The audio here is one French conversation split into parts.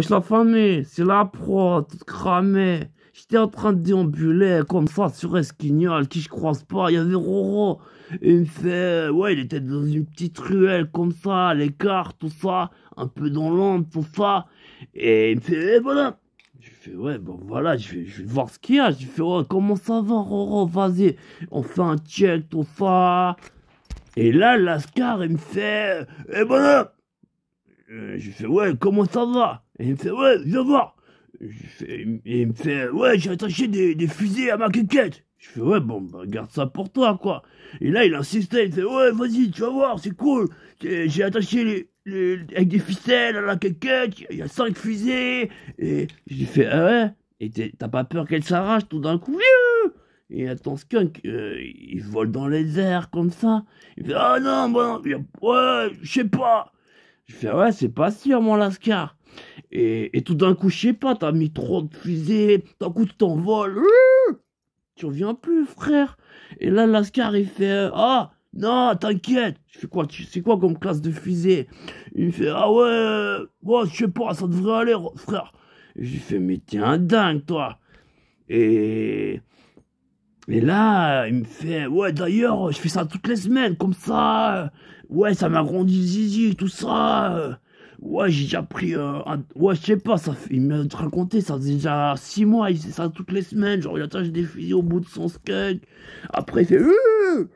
je la famille, c'est la pro toute cramée. J'étais en train de déambuler comme ça sur Esquignol, qui je croise pas, il y avait Roro. il me fait, ouais, il était dans une petite ruelle comme ça, à l'écart, tout ça, un peu dans l'ombre, tout ça. Et il me fait, eh, voilà. Je fais, ouais, bon voilà, je vais, voir ce qu'il y a. Je fais, ouais, comment ça va, Roro, vas-y, on fait un check, tout ça. Et là, Lascar, il me fait, eh, voilà. Euh, je fais, ouais, comment ça va et il me fait, ouais, viens voir. Et il me fait, ouais, j'ai attaché des, fusées à ma quéquette. Je fais, ouais, bon, bah, garde ça pour toi, quoi. Et là, il insistait, il me fait, ouais, vas-y, tu vas voir, c'est cool. J'ai attaché les, avec des ficelles à la quéquette, il y a cinq fusées. Et je lui fais, ah ouais, et t'as pas peur qu'elle s'arrache tout d'un coup et attends, skunk, euh, il vole dans les airs comme ça. Il me fait Ah non, bon, ouais, je sais pas. Je fais Ouais, c'est pas sûr, mon lascar. Et, tout d'un coup, je sais pas, t'as mis trop de fusées, d'un coup tu t'envoles, tu reviens plus, frère. Et là, Lascar, il fait Ah, non, t'inquiète. Je fais quoi C'est quoi comme classe de fusée Il me fait Ah ouais, euh, ouais je sais pas, ça devrait aller, frère. Et je lui fais Mais t'es un dingue, toi. Et. Et là, il me fait Ouais, d'ailleurs, je fais ça toutes les semaines, comme ça. Ouais, ça grandi zizi, tout ça. Ouais, j'ai déjà pris euh, un... Ouais, je sais pas, ça il m'a raconté, ça déjà 6 mois, il fait ça toutes les semaines. Genre, il attache des fusées au bout de son skate. Après, il fait... Euh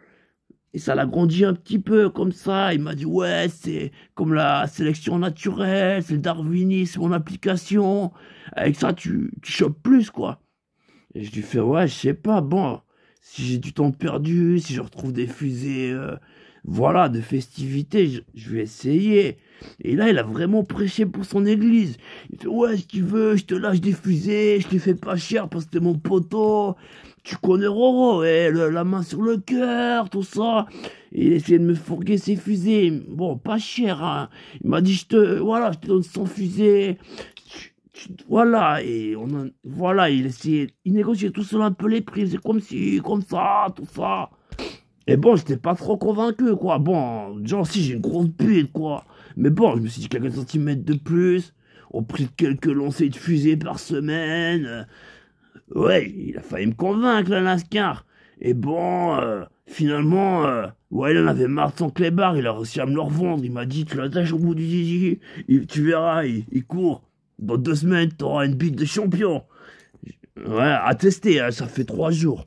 Et ça l'a grandi un petit peu comme ça. Il m'a dit, ouais, c'est comme la sélection naturelle, c'est le darwinisme mon application. Avec ça, tu, tu chopes plus, quoi. Et je lui fais, ouais, je sais pas, bon, si j'ai du temps perdu, si je retrouve des fusées... Euh, voilà, de festivités, je, vais essayer. Et là, il a vraiment prêché pour son église. Il fait, ouais, si tu veux, je te lâche des fusées, je te fais pas cher parce que t'es mon poteau. Tu connais Roro, eh, la main sur le cœur, tout ça. il essayait de me fourguer ses fusées. Bon, pas cher, hein. Il m'a dit, je te, voilà, je te donne 100 fusées. voilà, et on voilà, il essayait, il négociait tout seul un peu les prix, c'est comme si, comme ça, tout ça. Et bon, j'étais pas trop convaincu, quoi. Bon, genre, si j'ai une grosse bite, quoi. Mais bon, je me suis dit quelques centimètres de plus, au prix de quelques lancers de fusée par semaine. Ouais, il a failli me convaincre, la NASCAR. Et bon, euh, finalement, euh, ouais, il en avait marre de son clébard, il a réussi à me le revendre. Il m'a dit, tu l'attaches au bout du zizi, tu verras, il, court. Dans deux semaines, t'auras une bite de champion. Ouais, à tester, hein, ça fait trois jours.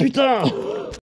Putain